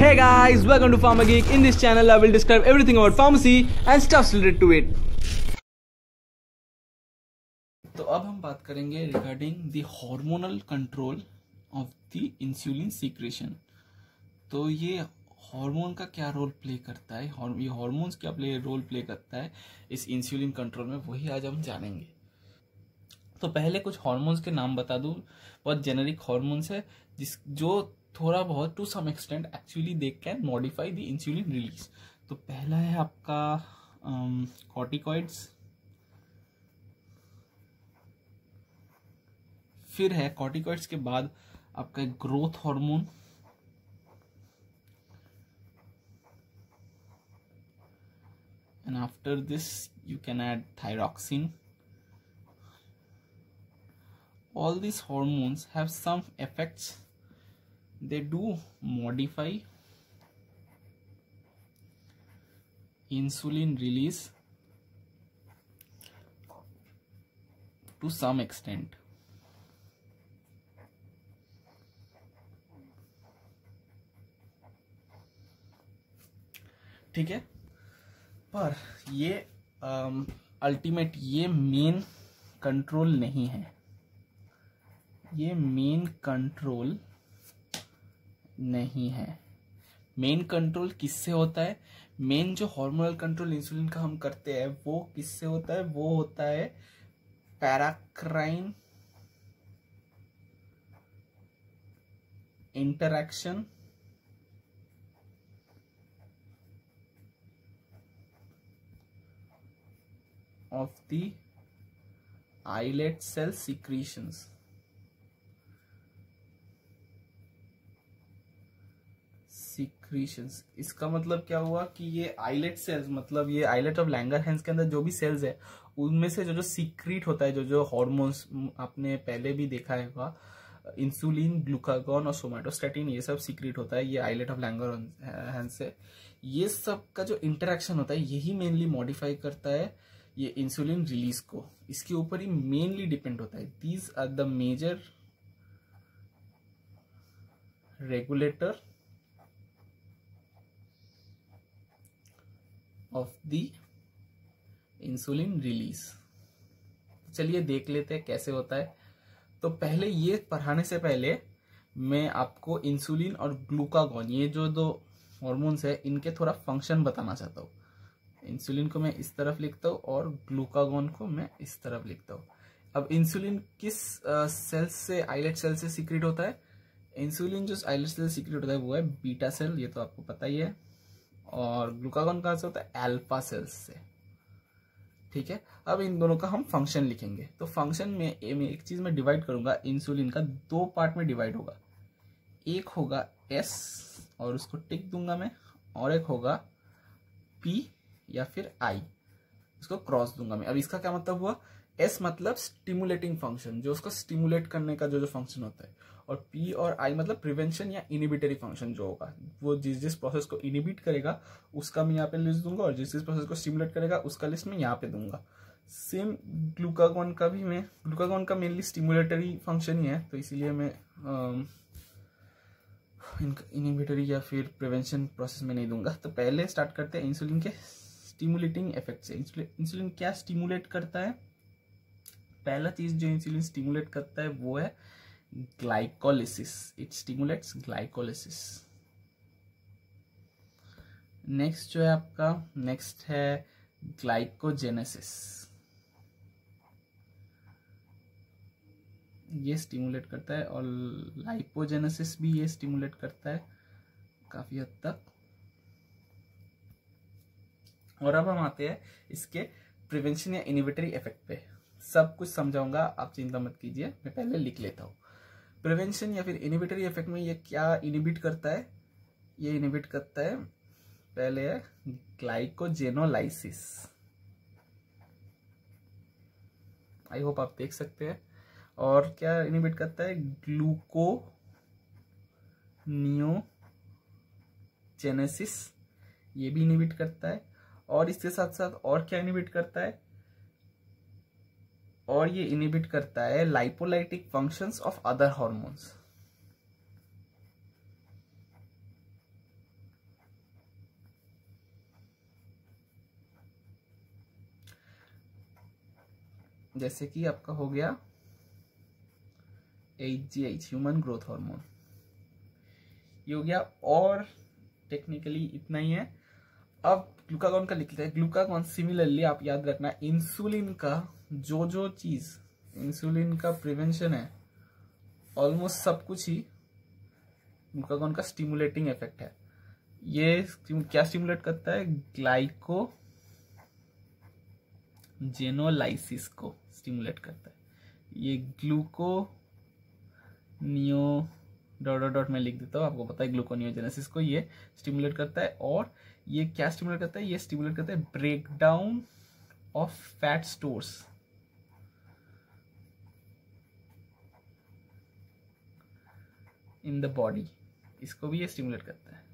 Hey guys, welcome to Pharma Geek. In this channel, I will describe everything about pharmacy and stuff related to it. तो अब हम बात करेंगे regarding the hormonal control of the insulin secretion. तो ये hormone का क्या role play करता है ये हार्मोन्स क्या प्ले रोल प्ले करता है इस इंसुलिन कंट्रोल में वही आज हम जानेंगे तो पहले कुछ हार्मोन्स के नाम बता दूं बहुत जेनरिक हार्मोन्स है जिस जो थोड़ा बहुत to some extent actually they can modify the insulin release तो पहला है आपका कॉटिकॉइड्स um, फिर है कॉर्टिकॉइड्स के बाद आपका growth hormone and after this you can add thyroxine all this hormones have some effects they do modify insulin release to some extent ठीक है पर ये अल्टीमेट ये मेन कंट्रोल नहीं है ये मेन कंट्रोल नहीं है मेन कंट्रोल किससे होता है मेन जो हार्मोनल कंट्रोल इंसुलिन का हम करते हैं वो किससे होता है वो होता है paracrine interaction of the islet cell secretions creations इसका मतलब क्या हुआ कि ये आईलेट सेल्स मतलब ये आईलेट ऑफ लैंगर हैंड्स के अंदर जो भी सेल्स है उनमें से जो जो सीक्रेट होता है जो जो हॉर्मोन्स आपने पहले भी देखा है इंसुलिन ग्लूकागॉन और सोमाटोस्टेटिन ये सब सीक्रेट होता है ये आईलेट ऑफ लैंगर हैंड से ये सब का जो इंटरेक्शन होता है यही मेनली मॉडिफाई करता है ये इंसुलिन रिलीज को इसके ऊपर ही मेनली डिपेंड होता है these are the major regulator of the insulin release चलिए देख लेते हैं कैसे होता है तो पहले ये पढ़ाने से पहले मैं आपको इंसुलिन और ग्लूकागॉन ये जो दो हॉर्मोन्स है इनके थोड़ा फंक्शन बताना चाहता हूँ इंसुलिन को मैं इस तरफ लिखता हूँ और ग्लूकागॉन को मैं इस तरफ लिखता हूँ अब इंसुलिन किस सेल्स से आईलेट सेल से सीक्रेट होता है इंसुलिन जो आईलेट सेल सीक्रेट होता है वो है बीटा सेल ये तो आपको पता ही है और ग्लूकागॉन कहाँ से होता है एल्फा सेल्स से ठीक है अब इन दोनों का हम फंक्शन लिखेंगे तो फंक्शन में एक चीज़ में डिवाइड करूंगा इंसुलिन का दो पार्ट में डिवाइड होगा एक होगा एस और उसको टिक दूंगा मैं और एक होगा पी या फिर आई इसको क्रॉस दूंगा मैं अब इसका क्या मतलब हुआ एस मतलब स्टिमुलेटिंग फंक्शन जो उसको स्टिमुलेट करने का जो जो फंक्शन होता है और पी और आई मतलब प्रिवेंशन या इनिबिटरी फंक्शन जो होगा वो जिस जिस प्रोसेस को इनिबिट करेगा उसका मैं यहाँ पे लिस्ट दूंगा और जिस जिस प्रोसेस को स्टिमुलेट करेगा उसका लिस्ट मैं यहाँ पे दूंगा सेम ग्लूकागोन का भी मैं ग्लूकागोन का मेनली स्टिमुलेटरी फंक्शन ही है तो इसीलिए मैं um, इनिबिटरी या फिर प्रिवेंशन प्रोसेस में नहीं दूंगा तो पहले स्टार्ट करते हैं इंसुलिन के स्टिमुलेटिंग इफेक्ट से इंसुलिन क्या स्टिमुलेट करता है पहला चीज जो इंसुलिन स्टिमुलेट करता है वो है glycolysis it stimulates glycolysis next जो है आपका नेक्स्ट है ग्लाइकोजेनेसिस ये स्टिमुलेट करता है और लाइपोजेनेसिस भी ये स्टिमुलेट करता है काफी हद तक और अब हम आते हैं इसके प्रिवेंशन या इनिवेटरी इफेक्ट पे सब कुछ समझाऊंगा आप चिंता मत कीजिए मैं पहले लिख लेता हूँ प्रिवेंशन या फिर इनिबिटरी इफेक्ट में ये क्या इनिबिट करता है ये इनिबिट करता है पहले है ग्लाइकोजेनोलाइसिस आई होप आप देख सकते हैं और क्या इनिबिट करता है ग्लूको नियोजेनेसिस ये भी इनिबिट करता है और इसके साथ साथ और क्या इनिबिट करता है और ये इनिबिट करता है lipolytic functions of other hormones जैसे कि आपका हो गया H G H human growth hormone ये हो गया और टेक्निकली इतना ही है अब ग्लूकागॉन का लिख लेते हैं ग्लूकागॉन सिमिलरली आप याद रखना इंसुलिन का जो जो चीज़ इंसुलिन का प्रिवेंशन है ऑलमोस्ट सब कुछ ही ग्लूकागॉन का स्टिमुलेटिंग इफेक्ट है ये क्या स्टिमुलेट करता है ग्लाइको जेनोलाइसिस को स्टिमुलेट करता है ये gluco neo dot dot dot में लिख देता हूँ आपको पता है ग्लूकोनियोजेनेसिस को ये स्टिमुलेट करता है और ये क्या स्टिमुलेट करता है ये स्टिमुलेट करता है breakdown of fat stores in the body इसको भी ये स्टिमुलेट करता है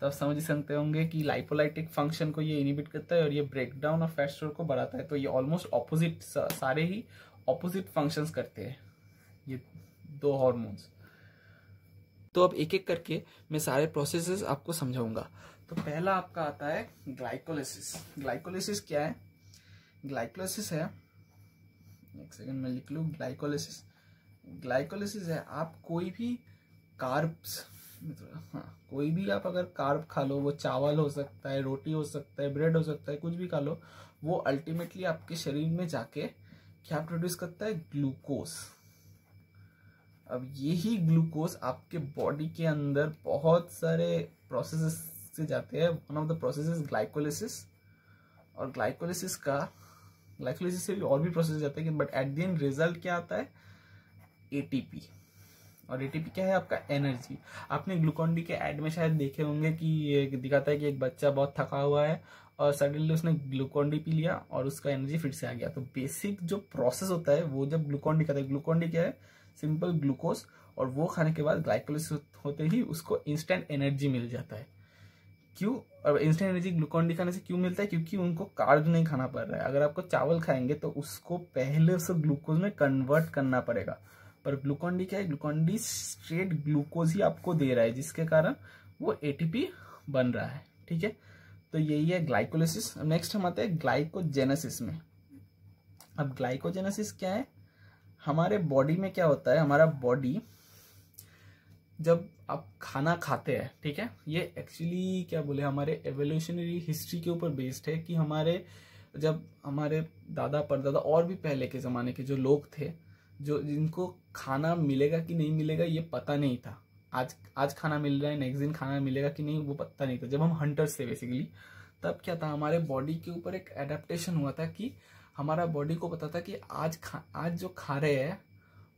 तो आप समझ सकते होंगे कि लाइपोलाइटिक फंक्शन को ये इनिबिट करता है और ये ब्रेकडाउन ऑफ फैट स्टोर को बढ़ाता है तो ये ऑलमोस्ट ऑपोजिट सारे ही ऑपोजिट फंक्शंस करते हैं ये दो हॉर्मोन्स तो अब एक एक करके मैं सारे प्रोसेसेस आपको समझाऊंगा तो पहला आपका आता है ग्लाइकोलिसिस ग्लाइकोलिसिस क्या है ग्लाइकोलिसिस है एक सेकंड मैं लिख लू ग्लाइकोलिसिस ग्लाइकोलिसिस है आप कोई भी कार्ब्स हाँ कोई भी आप अगर कार्ब खा लो वो चावल हो सकता है रोटी हो सकता है ब्रेड हो सकता है कुछ भी खा लो वो अल्टीमेटली आपके शरीर में जाके क्या प्रोड्यूस करता है ग्लूकोज अब यही ग्लूकोज आपके बॉडी के अंदर बहुत सारे प्रोसेसेस से जाते हैं one of the process glycolysis और ग्लाइकोलिसिस का ग्लाइकोलिसिस से भी और भी प्रोसेस जाते हैं but at the end result क्या आता है एटीपी और एटीपी क्या है आपका एनर्जी आपने ग्लूकोन डी के एड में शायद देखे होंगे कि ये दिखाता है कि एक बच्चा बहुत थका हुआ है और सडनली उसने ग्लूकोन डी पी लिया और उसका एनर्जी फिर से आ गया तो बेसिक जो प्रोसेस होता है वो जब ग्लूकोन डी है ग्लूकोन डी क्या है सिंपल ग्लूकोज और वो खाने के बाद ग्लाइकोलिस होते ही उसको इंस्टेंट एनर्जी मिल जाता है क्यों और इंस्टेंट एनर्जी ग्लूकोन डी खाने से क्यों मिलता है क्योंकि उनको कार्ब नहीं खाना पड़ रहा है अगर आपको चावल खाएंगे तो उसको पहले उसको ग्लूकोज में कन्वर्ट करना पड़ेगा पर ग्लूकॉन डी क्या है ग्लूकॉन डी स्ट्रेट ग्लूकोज ही आपको दे रहा है जिसके कारण वो एटीपी बन रहा है ठीक है तो यही है ग्लाइकोलिसिस नेक्स्ट हम आते हैं ग्लाइकोजेनेसिस में अब ग्लाइकोजेनेसिस क्या है हमारे बॉडी में क्या होता है हमारा बॉडी जब आप खाना खाते हैं ठीक है ये एक्चुअली क्या बोले हमारे एवोल्यूशनरी हिस्ट्री के ऊपर बेस्ड है कि हमारे जब हमारे दादा परदादा और भी पहले के ज़माने के जो लोग थे जो जिनको खाना मिलेगा कि नहीं मिलेगा ये पता नहीं था आज आज खाना मिल रहा है नेक्स्ट दिन खाना मिलेगा कि नहीं वो पता नहीं था जब हम हंटर्स थे बेसिकली तब क्या था हमारे बॉडी के ऊपर एक एडेप्टेशन हुआ था कि हमारा बॉडी को पता था कि आज खा आज जो खा रहे हैं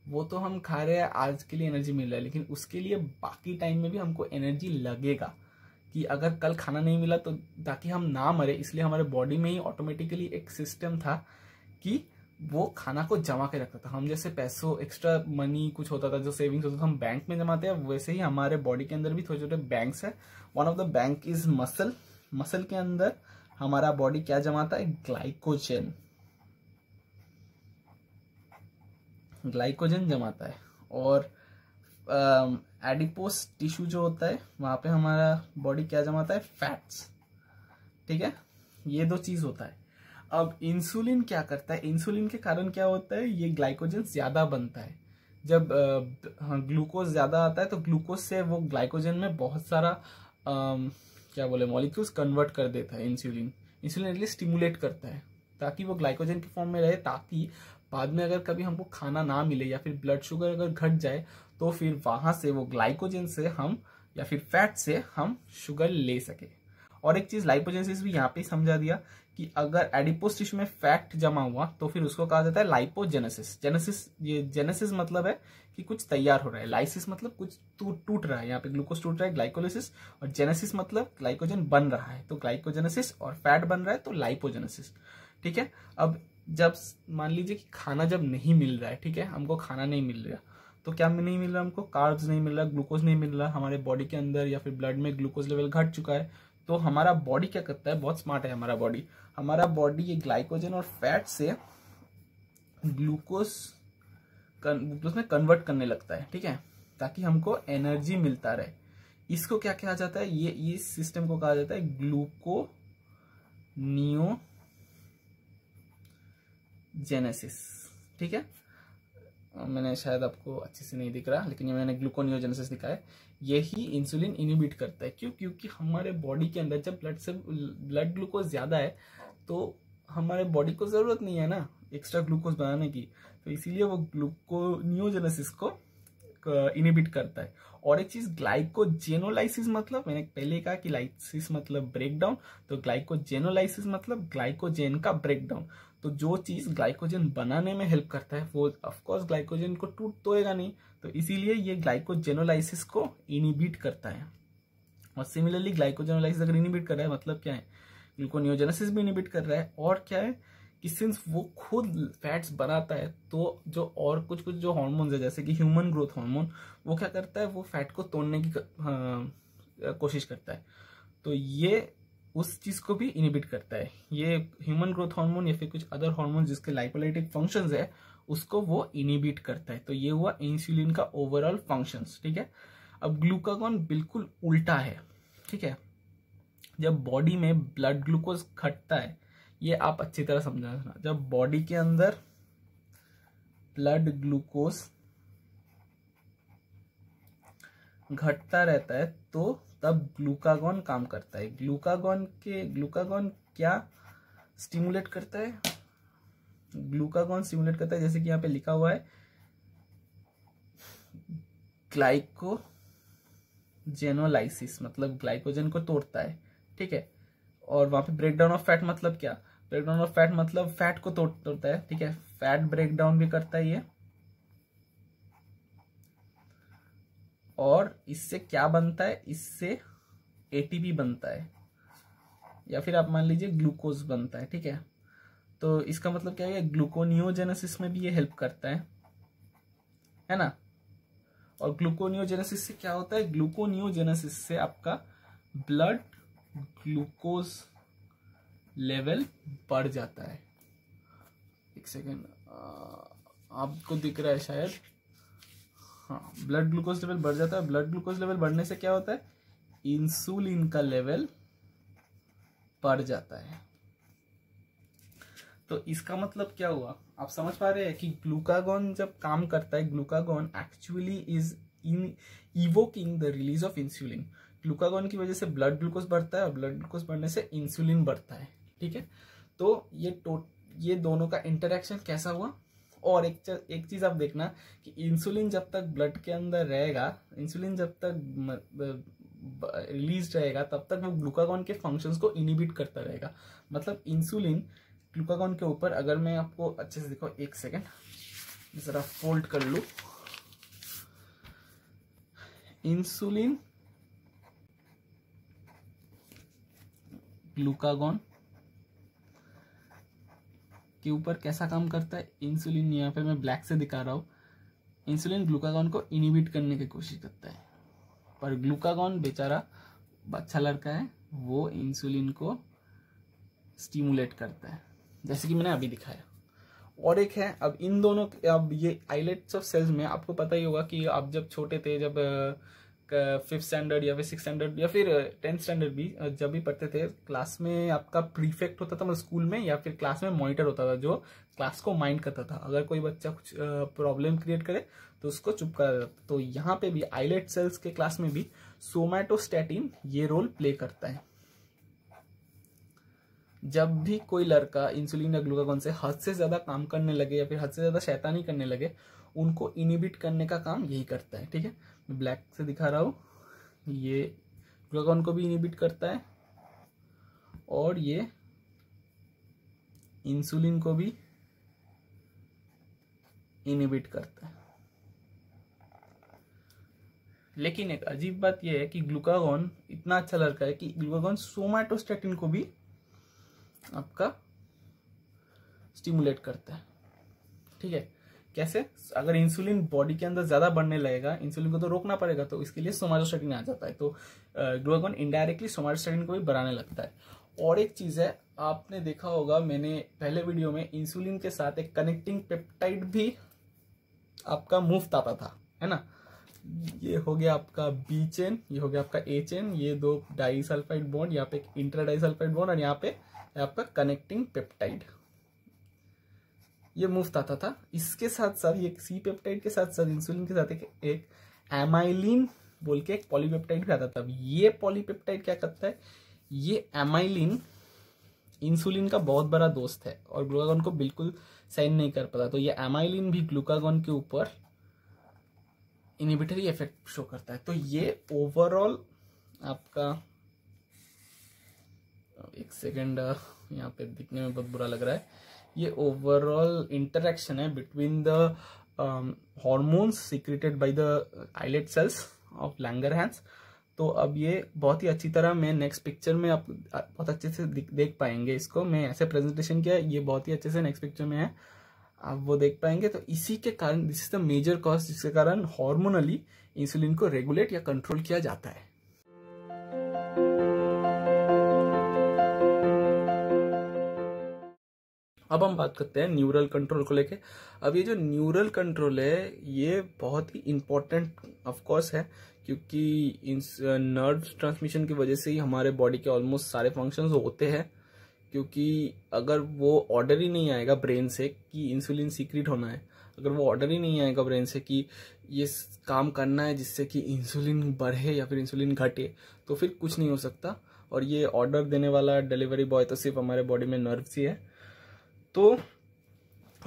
वो तो हम खा रहे हैं आज के लिए एनर्जी मिल रहा है लेकिन उसके लिए बाकी टाइम में भी हमको एनर्जी लगेगा कि अगर कल खाना नहीं मिला तो ताकि हम ना मरे इसलिए हमारे बॉडी में ही ऑटोमेटिकली एक सिस्टम था कि वो खाना को जमा के रखता था हम जैसे पैसों एक्स्ट्रा मनी कुछ होता था जो सेविंग्स होता था हम बैंक में जमाते हैं वैसे ही हमारे बॉडी के अंदर भी थोड़े छोटे बैंक है one of the bank is muscle muscle के अंदर हमारा बॉडी क्या जमाता है ग्लाइकोजन ग्लाइकोजन जमाता है और एडिपोस um, टिश्यू जो होता है वहां पे हमारा बॉडी क्या जमाता है फैट्स ठीक है ये दो चीज होता है अब इंसुलिन क्या करता है इंसुलिन के कारण क्या होता है ये ग्लाइकोजन ज़्यादा बनता है जब ग्लूकोज हाँ, ज़्यादा आता है तो ग्लूकोज से वो ग्लाइकोजन में बहुत सारा आ, क्या बोले मॉलिक्यूल्स कन्वर्ट कर देता है इंसुलिन इंसुलिन एटलीस्ट स्टिमुलेट करता है ताकि वो ग्लाइकोजन के फॉर्म में रहे ताकि बाद में अगर कभी हमको खाना ना मिले या फिर ब्लड शुगर अगर घट जाए तो फिर वहाँ से वो ग्लाइकोजन से हम या फिर फैट से हम शुगर ले सके और एक चीज़ लाइपोजेंसिस भी यहाँ पे समझा दिया कि अगर एडिपोस टिश्यू में फैट जमा हुआ तो फिर उसको कहा जाता है लाइपोजेनेसिस जेनेसिस ये जेनेसिस मतलब है कि कुछ तैयार हो रहा है लाइसिस मतलब कुछ टूट टूट रहा है यहाँ पे ग्लूकोज टूट रहा है ग्लाइकोलिसिस और जेनेसिस मतलब ग्लाइकोजन बन रहा है तो ग्लाइकोजेनेसिस और फैट बन रहा है तो लाइपोजेनेसिस ठीक है अब जब मान लीजिए कि खाना जब नहीं मिल रहा है ठीक है हमको खाना नहीं मिल रहा तो क्या नहीं मिल रहा हमको कार्ब्स नहीं मिल रहा ग्लूकोज नहीं मिल रहा हमारे बॉडी के अंदर या फिर ब्लड में ग्लूकोज लेवल घट चुका है तो हमारा बॉडी क्या करता है बहुत स्मार्ट है हमारा बॉडी हमारा बॉडी ये ग्लाइकोजन और फैट से ग्लूकोज ग्लूकोज में कन्वर्ट करने लगता है ठीक है ताकि हमको एनर्जी मिलता रहे इसको क्या कहा जाता है ये इस सिस्टम को कहा जाता है ग्लूको नियो जेनेसिस ठीक है मैंने शायद आपको अच्छे से नहीं दिख रहा लेकिन ये मैंने ग्लूकोनियोजेनेसिस दिखा है यही इंसुलिन इनिबिट करता है क्यों क्योंकि हमारे बॉडी के अंदर जब ब्लड से ब्लड ग्लूकोज ज़्यादा है तो हमारे बॉडी को ज़रूरत नहीं है ना एक्स्ट्रा ग्लूकोज बनाने की तो इसीलिए वो ग्लूकोनियोजेनेसिस को इनिबिट करता है और एक चीज़ ग्लाइकोजेनोलाइसिस मतलब मैंने पहले कहा कि लाइसिस मतलब ब्रेकडाउन तो ग्लाइकोजेनोलाइसिस मतलब ग्लाइकोजेन का ब्रेकडाउन तो जो चीज़ ग्लाइकोजन बनाने में हेल्प करता है वो ऑफकोर्स ग्लाइकोजन को टूट तोड़ेगा नहीं तो इसीलिए ये ग्लाइकोजेनोलाइसिस को इनिबिट करता है और सिमिलरली ग्लाइकोजेनोलाइसिस अगर इनिबिट कर रहा है मतलब क्या है ग्लूकोनियोजेनोसिस भी इनिबिट कर रहा है और क्या है कि सिंस वो खुद फैट्स बनाता है तो जो और कुछ कुछ जो हॉर्मोन्स है जैसे कि ह्यूमन ग्रोथ हॉर्मोन वो क्या करता है वो फैट को तोड़ने की हाँ, कोशिश करता है तो ये उस चीज़ को भी इनिबिट करता है ये ह्यूमन ग्रोथ हार्मोन या फिर कुछ अदर हार्मोन जिसके लाइपोलाइटिक फंक्शंस है उसको वो इनिबिट करता है तो ये हुआ इंसुलिन का ओवरऑल फंक्शन ठीक है अब ग्लूकागोन बिल्कुल उल्टा है ठीक है जब बॉडी में ब्लड ग्लूकोज घटता है ये आप अच्छी तरह समझाना जब बॉडी के अंदर ब्लड ग्लूकोज घटता रहता है तो तब ग्लूकागोन काम करता है ग्लूकागोन के ग्लूकागोन क्या स्टिमुलेट करता है ग्लूकागॉन सिमुलेट करता है जैसे कि यहाँ पे लिखा हुआ है ग्लाइको जेनोलाइसिस मतलब ग्लाइकोजन को तोड़ता है ठीक है और वहां पे ब्रेकडाउन ऑफ फैट मतलब क्या ब्रेकडाउन ऑफ फैट मतलब फैट को तोड़ तोड़ता है ठीक है फैट ब्रेकडाउन भी करता है ये और इससे क्या बनता है इससे एटीपी बनता है या फिर आप मान लीजिए ग्लूकोज बनता है ठीक है तो इसका मतलब क्या है ग्लूकोनियोजेनेसिस में भी ये हेल्प करता है है ना और ग्लूकोनियोजेनेसिस से क्या होता है ग्लूकोनियोजेनेसिस से आपका ब्लड ग्लूकोज लेवल बढ़ जाता है एक सेकेंड आपको दिख रहा है शायद हाँ ब्लड ग्लूकोज लेवल बढ़ जाता है ब्लड ग्लूकोज लेवल बढ़ने से क्या होता है इंसुलिन का लेवल बढ़ जाता है तो इसका मतलब क्या हुआ आप समझ पा रहे हैं कि ग्लूकागॉन जब काम करता है glucagon actually is in evoking the release of insulin glucagon की वजह से ब्लड ग्लूकोज बढ़ता है और ब्लड ग्लूकोज बढ़ने से इंसुलिन बढ़ता है ठीक है तो ये टो ये दोनों का इंटरेक्शन कैसा हुआ और एक एक चीज़ आप देखना कि इंसुलिन जब तक ब्लड के अंदर रहेगा इंसुलिन जब तक रिलीज रहेगा तब तक वो ग्लूकागॉन के फंक्शंस को इनिबिट करता रहेगा मतलब इंसुलिन ग्लूकागॉन के ऊपर अगर मैं आपको अच्छे से दिखाऊँ एक सेकेंड ज़रा फोल्ड कर लू इंसुलिन ग्लूकागॉन के ऊपर कैसा काम करता है इंसुलिन यहां पे मैं ब्लैक से दिखा रहा हूं इंसुलिन ग्लूकागॉन को इनिबिट करने की कोशिश करता है पर ग्लूकागॉन बेचारा बच्चा लड़का है वो इंसुलिन को स्टिमुलेट करता है जैसे कि मैंने अभी दिखाया और एक है अब इन दोनों अब ये आईलेट्स ऑफ सेल्स में आपको पता ही होगा कि आप जब छोटे थे जब फिफ्थ स्टैंडर्ड या फिर सिक्स स्टैंडर्ड या फिर टेंथ स्टैंडर्ड भी जब भी पढ़ते थे क्लास में आपका प्रीफेक्ट होता था मतलब स्कूल में या फिर क्लास में मॉनिटर होता था जो क्लास को माइंड करता था अगर कोई बच्चा कुछ प्रॉब्लम क्रिएट करे तो उसको चुप कर तो यहाँ पे भी आईलेट सेल्स के क्लास में भी सोमैटोस्टैटिन ये रोल प्ले करता है जब भी कोई लड़का इंसुलिन या ग्लूकागोन से हद से ज़्यादा काम करने लगे या फिर हद से ज़्यादा शैतानी करने लगे उनको इनिबिट करने का काम यही करता है ठीक है मैं ब्लैक से दिखा रहा हूँ ये ग्लूकागॉन को भी इनिबिट करता है और ये इंसुलिन को भी इनिबिट करता है लेकिन एक अजीब बात यह है कि ग्लूकागोन इतना अच्छा लड़का है कि ग्लूकागोन सोमाटोस्टेटिन को भी आपका स्टिमुलेट करता है ठीक है कैसे अगर इंसुलिन बॉडी के अंदर ज्यादा बढ़ने लगेगा इंसुलिन को तो रोकना पड़ेगा तो इसके लिए सोमाजोस्टेटिन आ जाता है तो ग्लोकोन इनडायरेक्टली सोमाजोस्टेटिन को भी बढ़ाने लगता है और एक चीज है आपने देखा होगा मैंने पहले वीडियो में इंसुलिन के साथ एक कनेक्टिंग पेप्टाइड भी आपका मुफ्त आता था है ना ये हो गया आपका बी चेन ये हो गया आपका ए चेन ये दो डाइसल्फाइड बॉन्ड यहाँ पे एक इंटर डाइसल्फाइड बॉन्ड और यहाँ पे है आपका कनेक्टिंग पेप्टाइड ये मुफ्त आता था इसके साथ साथ ये सी पेप्टाइड के साथ साथ इंसुलिन के साथ एक, एक एमाइलिन बोल के एक पॉलीपेप्टाइड भी आता था अब ये पॉलीपेप्टाइड क्या करता है ये एमाइलिन इंसुलिन का बहुत बड़ा दोस्त है और ग्लूकागॉन को बिल्कुल साइन नहीं कर पाता तो ये एमाइलिन भी ग्लूकागॉन के ऊपर इनिबिटरी इफेक्ट शो करता है तो ये ओवरऑल आपका एक सेकेंड यहाँ पे दिखने में बहुत बुरा लग रहा है ये ओवरऑल इंटरेक्शन है between the hormones secreted by the islet cells of Langerhans तो अब ये बहुत ही अच्छी तरह मैं नेक्स्ट पिक्चर में आप बहुत अच्छे से देख पाएंगे इसको मैं ऐसे प्रेजेंटेशन किया ये बहुत ही अच्छे से नेक्स्ट पिक्चर में है आप वो देख पाएंगे तो इसी के कारण this is the major cause जिसके कारण हॉर्मोनली इंसुलिन को रेगुलेट या कंट्रोल किया जाता है अब हम बात करते हैं न्यूरल कंट्रोल को लेके अब ये जो न्यूरल कंट्रोल है ये बहुत ही इम्पोर्टेंट ऑफकोर्स है क्योंकि नर्व ट्रांसमिशन की वजह से ही हमारे बॉडी के ऑलमोस्ट सारे फंक्शंस होते हैं क्योंकि अगर वो ऑर्डर ही नहीं आएगा ब्रेन से कि इंसुलिन सीक्रेट होना है अगर वो ऑर्डर ही नहीं आएगा ब्रेन से कि ये काम करना है जिससे कि इंसुलिन बढ़े या फिर इंसुलिन घटे तो फिर कुछ नहीं हो सकता और ये ऑर्डर देने वाला डिलीवरी बॉय तो सिर्फ हमारे बॉडी में नर्व्स ही है तो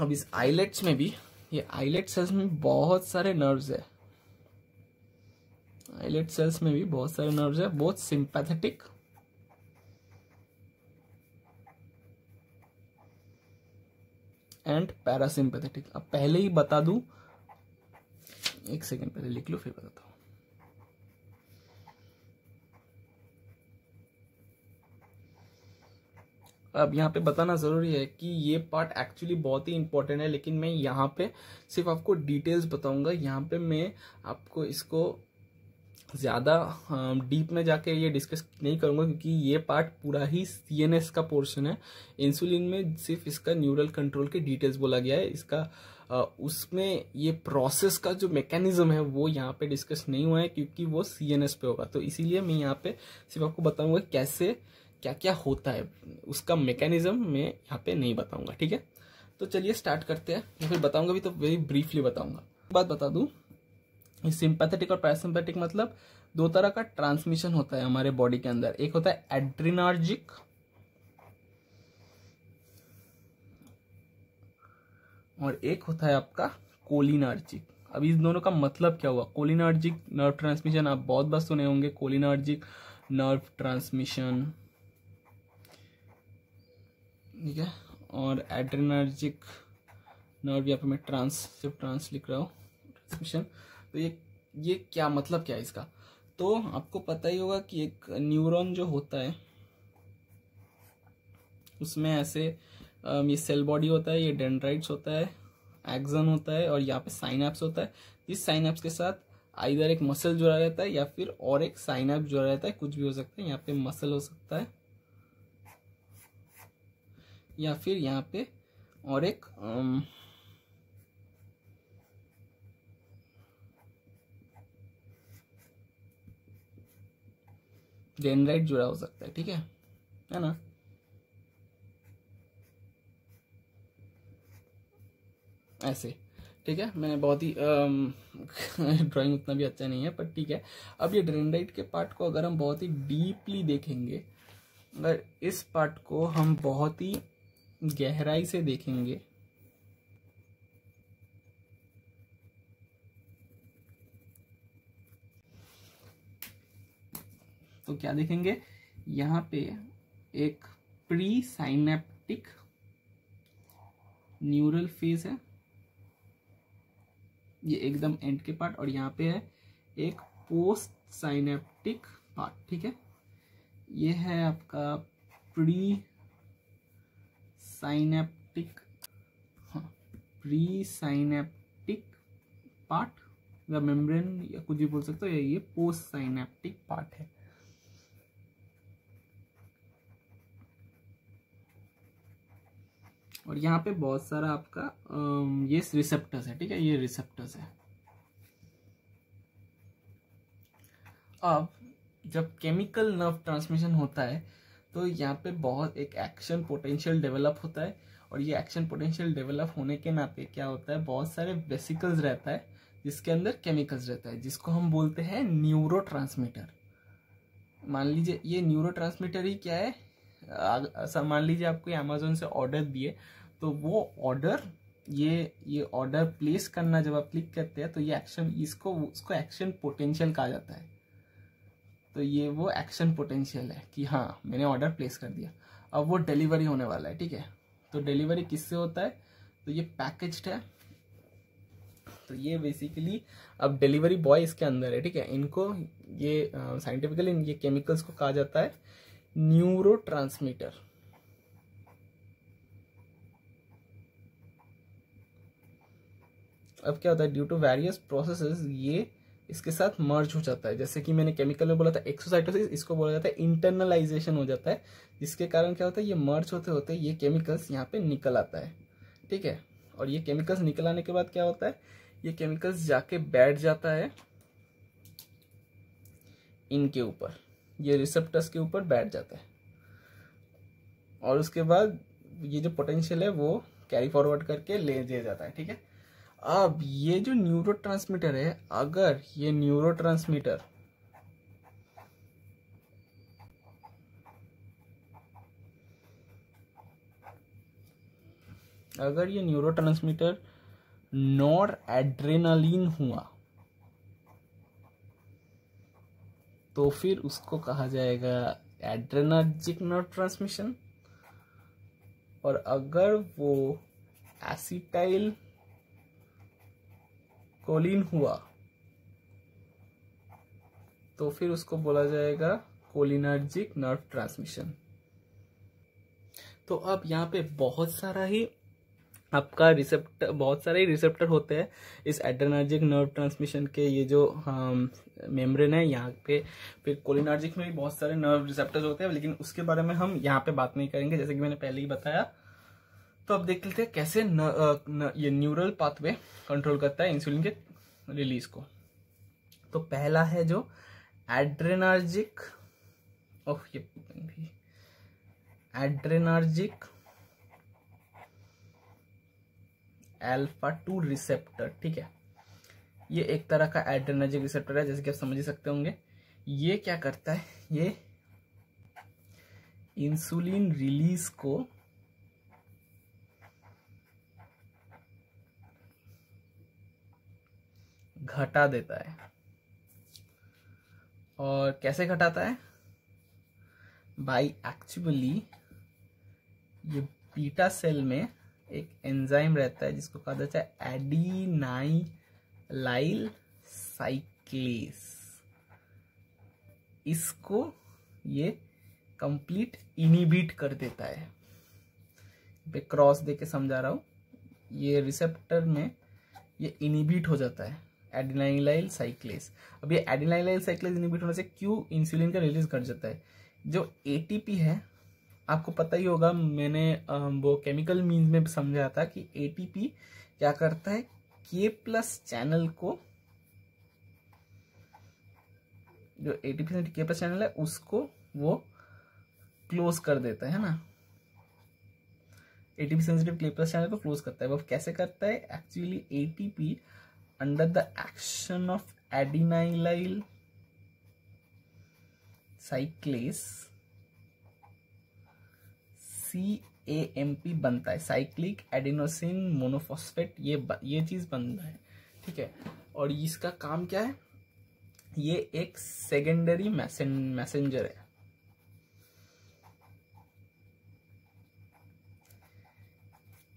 अब इस आईलेट्स में भी ये आईलेट सेल्स में बहुत सारे नर्व्स है आईलेट सेल्स में भी बहुत सारे नर्व्स है बहुत सिंपैथेटिक एंड पैरासिम्पैथेटिक अब पहले ही बता दूं एक सेकंड पहले लिख लो फिर बताता हूं अब यहाँ पे बताना ज़रूरी है कि ये पार्ट एक्चुअली बहुत ही इंपॉर्टेंट है लेकिन मैं यहाँ पे सिर्फ आपको डिटेल्स बताऊंगा यहाँ पे मैं आपको इसको ज़्यादा डीप हाँ, में जाके ये डिस्कस नहीं करूँगा क्योंकि ये पार्ट पूरा ही सी का पोर्शन है इंसुलिन में सिर्फ इसका न्यूरल कंट्रोल के डिटेल्स बोला गया है इसका उसमें ये प्रोसेस का जो मैकेनिज्म है वो यहाँ पे डिस्कस नहीं हुआ है क्योंकि वो सी पे होगा तो इसीलिए मैं यहाँ पे सिर्फ आपको बताऊँगा कैसे क्या क्या होता है उसका मैकेनिज्म मैं यहाँ पे नहीं बताऊंगा ठीक है तो चलिए स्टार्ट करते हैं फिर बताऊंगा भी तो वेरी ब्रीफली बताऊंगा बात बता दू सिंपैथेटिक और पैरासिम्पैथिक मतलब दो तरह का ट्रांसमिशन होता है हमारे बॉडी के अंदर एक होता है एड्रीनार्जिक और एक होता है आपका कोलिनार्जिक अब इस दोनों का मतलब क्या हुआ कोलिनार्जिक नर्व ट्रांसमिशन आप बहुत बार सुने होंगे कोलिनार्जिक नर्व ट्रांसमिशन ठीक है और एड्रेनर्जिक नर्व यहाँ पे मैं ट्रांस सिर्फ ट्रांस लिख रहा हूँ ट्रांसमिशन तो ये ये क्या मतलब क्या है इसका तो आपको पता ही होगा कि एक न्यूरॉन जो होता है उसमें ऐसे ये सेल बॉडी होता है ये डेंड्राइट्स होता है एक्जन होता है और यहाँ पे साइनैप्स होता है इस साइनैप्स के साथ आइधर एक मसल जुड़ा रहता है या फिर और एक साइनैप्स जुड़ा रहता है कुछ भी हो सकता है यहाँ पे मसल हो सकता है या फिर यहाँ पे और एक आम, डेनराइट जुड़ा हो सकता है ठीक है है ना ऐसे ठीक है मैं बहुत ही ड्राइंग उतना भी अच्छा नहीं है पर ठीक है अब ये ड्रेनराइट के पार्ट को अगर हम बहुत ही डीपली देखेंगे अगर इस पार्ट को हम बहुत ही गहराई से देखेंगे तो क्या देखेंगे यहां पे एक प्री साइनेप्टिक न्यूरल फेज है ये एकदम एंड के पार्ट और यहां पे है एक पोस्ट साइनेप्टिक पार्ट ठीक है ये है आपका प्री साइनेप्टिक हाँ, प्री साइनेप्टिक पार्ट या मेम्ब्रेन या कुछ भी बोल सकते हो ये पोस्ट साइनेप्टिक पार्ट है और यहाँ पे बहुत सारा आपका ये रिसेप्टर्स है ठीक है ये रिसेप्टर्स है अब जब केमिकल नर्व ट्रांसमिशन होता है तो यहाँ पे बहुत एक एक्शन पोटेंशियल डेवलप होता है और ये एक्शन पोटेंशियल डेवलप होने के नाते क्या होता है बहुत सारे वेसिकल्स रहता है जिसके अंदर केमिकल्स रहता है जिसको हम बोलते हैं न्यूरो मान लीजिए ये न्यूरो ही क्या है मान लीजिए आपको अमेजोन से ऑर्डर दिए तो वो ऑर्डर ये ये ऑर्डर प्लेस करना जब आप क्लिक करते हैं तो ये एक्शन इसको उसको एक्शन पोटेंशियल कहा जाता है तो ये वो एक्शन पोटेंशियल है कि हाँ मैंने ऑर्डर प्लेस कर दिया अब वो डिलीवरी होने वाला है ठीक है तो डिलीवरी किससे होता है तो ये पैकेज्ड है तो ये बेसिकली अब डिलीवरी बॉय इसके अंदर है ठीक है इनको ये साइंटिफिकली ये केमिकल्स को कहा जाता है न्यूरो ट्रांसमीटर अब क्या होता है ड्यू टू वेरियस प्रोसेसेस ये इसके साथ मर्ज हो जाता है जैसे कि मैंने केमिकल में बोला था एक्सोसाइटोसिस इसको बोला जाता है इंटरनलाइजेशन हो जाता है जिसके कारण क्या होता है ये मर्ज होते होते ये केमिकल्स यहाँ पे निकल आता है ठीक है और ये केमिकल्स निकल आने के बाद क्या होता है ये केमिकल्स जाके बैठ जाता है इनके ऊपर ये रिसेप्टर्स के ऊपर बैठ जाता है और उसके बाद ये जो पोटेंशियल है वो कैरी फॉरवर्ड करके ले दिया जाता है ठीक है अब ये जो न्यूरो ट्रांसमीटर है अगर ये न्यूरो ट्रांसमीटर अगर ये न्यूरो ट्रांसमीटर नॉर एड्रेनालिन हुआ तो फिर उसको कहा जाएगा एड्रेनाजिक नॉर ट्रांसमिशन और अगर वो एसिटाइल कोलिन हुआ तो फिर उसको बोला जाएगा कोलिनर्जिक नर्व ट्रांसमिशन तो अब यहाँ पे बहुत सारा ही आपका रिसेप्टर बहुत सारे ही रिसेप्टर होते हैं इस एड्रेनर्जिक नर्व ट्रांसमिशन के ये जो मेम्ब्रेन है यहाँ पे फिर कोलिनार्जिक में भी बहुत सारे नर्व रिसेप्टर्स होते हैं लेकिन उसके बारे में हम यहाँ पे बात नहीं करेंगे जैसे कि मैंने पहले ही बताया तो अब देख लेते हैं कैसे न, न, ये न्यूरल पाथवे कंट्रोल करता है इंसुलिन के रिलीज को तो पहला है जो एड्रेनार्जिक ओह ये भी एड्रेनार्जिक एल्फा टू रिसेप्टर ठीक है ये एक तरह का एड्रेनार्जिक रिसेप्टर है जैसे कि आप समझ ही सकते होंगे ये क्या करता है ये इंसुलिन रिलीज को घटा देता है और कैसे घटाता है बाई एक्चुअली ये बीटा सेल में एक एंजाइम रहता है जिसको कहा जाता है एडीनाइलाइल साइक्लेस इसको ये कंप्लीट इनिबिट कर देता है क्रॉस दे के समझा रहा हूं ये रिसेप्टर में ये इनिबिट हो जाता है एडिनाइलाइल साइक्लेस अब ये एडिनाइलाइल साइक्लेस इनिबिटर होने से क्यों इंसुलिन का रिलीज कर जाता है जो एटीपी है आपको पता ही होगा मैंने वो केमिकल मीन्स में समझाया था कि एटीपी क्या करता है के प्लस चैनल को जो एटीपी के प्लस चैनल है उसको वो क्लोज कर देता है ना ATP sensitive K plus channel को क्लोज करता है वो कैसे करता है actually ATP under the action of adenylyl cyclase C M P बनता है साइक्लिक एडिनोसिन मोनोफॉस्फेट ये ये चीज़ बनता है ठीक है और इसका काम क्या है ये एक सेकेंडरी मैसेंजर है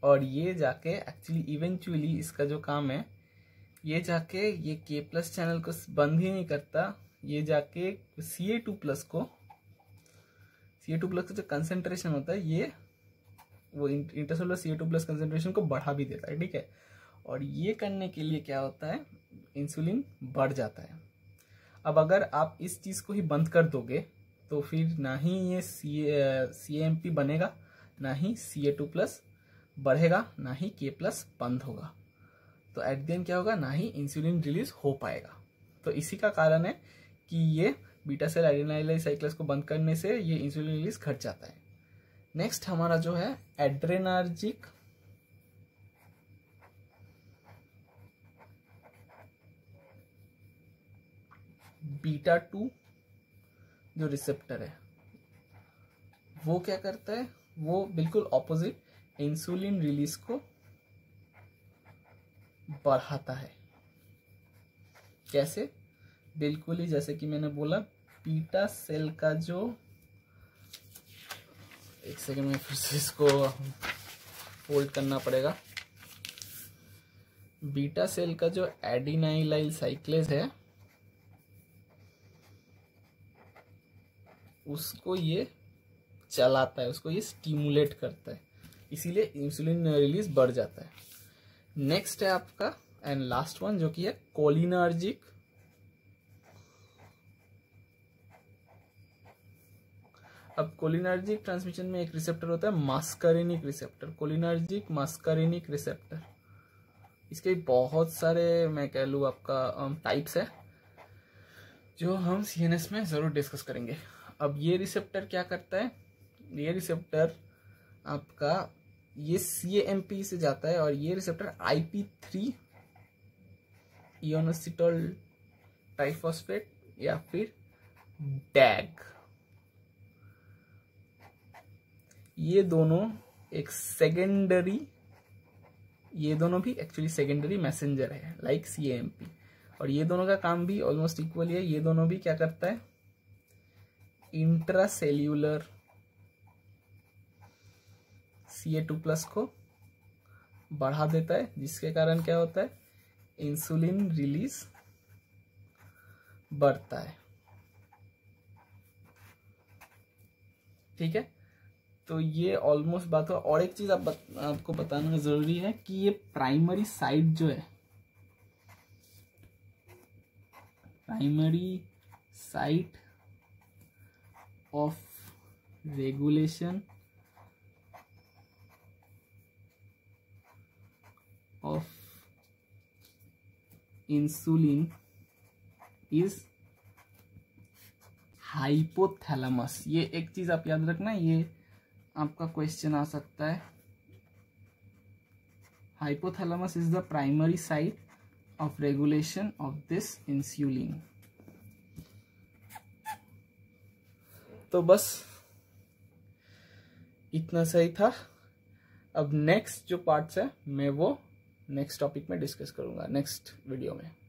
और ये जाके एक्चुअली इवेंचुअली इसका जो काम है ये जाके ये के प्लस चैनल को बंद ही नहीं करता ये जाके सी ए टू प्लस को सी ए टू प्लस का जो कंसेंट्रेशन होता है ये वो intercellular C A two plus concentration को बढ़ा भी देता है ठीक है और ये करने के लिए क्या होता है इंसुलिन बढ़ जाता है अब अगर आप इस चीज़ को ही बंद कर दोगे तो फिर ना ही ये सी सी एम पी बनेगा ना ही सी ए टू प्लस बढ़ेगा ना ही के प्लस बंद होगा तो एट दिन क्या होगा ना ही इंसुलिन रिलीज हो पाएगा तो इसी का कारण है कि ये बीटा सेल एडेनाइलाइज साइक्लस को बंद करने से ये इंसुलिन रिलीज घट जाता है नेक्स्ट हमारा जो है एड्रेनार्जिक बीटा टू जो रिसेप्टर है वो क्या करता है वो बिल्कुल ऑपोजिट इंसुलिन रिलीज को बढ़ाता है कैसे बिल्कुल ही जैसे कि मैंने बोला पीटा सेल का जो एक सेकेंड में फिर से इसको फोल्ड करना पड़ेगा बीटा सेल का जो एडिनाइलाइल साइक्लेज है उसको ये चलाता है उसको ये स्टिमुलेट करता है इसीलिए इंसुलिन रिलीज बढ़ जाता है नेक्स्ट है आपका एंड लास्ट वन जो कि है कोलिनार्जिक अब कोलिनार्जिक ट्रांसमिशन में एक रिसेप्टर होता है muscarinic receptor cholinergic muscarinic receptor इसके बहुत सारे मैं कह लू आपका टाइप्स um, है जो हम सीएनएस में ज़रूर डिस्कस करेंगे अब ये रिसेप्टर क्या करता है ये रिसेप्टर आपका ये सी एम पी से जाता है और ये रिसेप्टर आई पी थ्री या फिर डैग ये दोनों एक सेकेंडरी ये दोनों भी एक्चुअली सेकेंडरी मैसेंजर है लाइक सी एम पी और ये दोनों का काम भी ऑलमोस्ट इक्वली है ये दोनों भी क्या करता है intracellular C A two plus को बढ़ा देता है जिसके कारण क्या होता है इंसुलिन रिलीज बढ़ता है ठीक है तो ये ऑलमोस्ट बात हो और एक चीज आप बत, आपको बताना जरूरी है कि ये प्राइमरी साइट जो है primary site of regulation of insulin is hypothalamus ये एक चीज आप याद रखना ये आपका क्वेश्चन आ सकता है hypothalamus is the primary site of regulation of this insulin तो बस इतना सही था अब नेक्स्ट जो पार्ट्स है मैं वो नेक्स्ट टॉपिक में डिस्कस करूँगा नेक्स्ट वीडियो में